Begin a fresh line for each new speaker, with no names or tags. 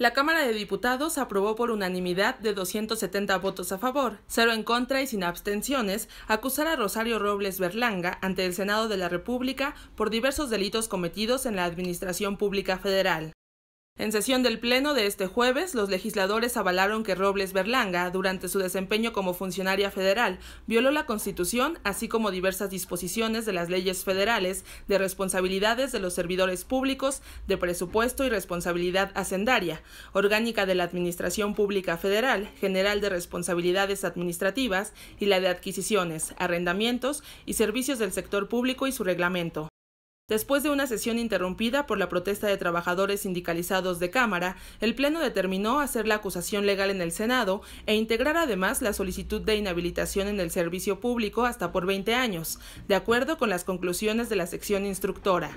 La Cámara de Diputados aprobó por unanimidad de 270 votos a favor, cero en contra y sin abstenciones, acusar a Rosario Robles Berlanga ante el Senado de la República por diversos delitos cometidos en la Administración Pública Federal. En sesión del Pleno de este jueves, los legisladores avalaron que Robles Berlanga, durante su desempeño como funcionaria federal, violó la Constitución, así como diversas disposiciones de las leyes federales de responsabilidades de los servidores públicos, de presupuesto y responsabilidad hacendaria, orgánica de la Administración Pública Federal, general de responsabilidades administrativas y la de adquisiciones, arrendamientos y servicios del sector público y su reglamento. Después de una sesión interrumpida por la protesta de trabajadores sindicalizados de Cámara, el Pleno determinó hacer la acusación legal en el Senado e integrar además la solicitud de inhabilitación en el servicio público hasta por 20 años, de acuerdo con las conclusiones de la sección instructora.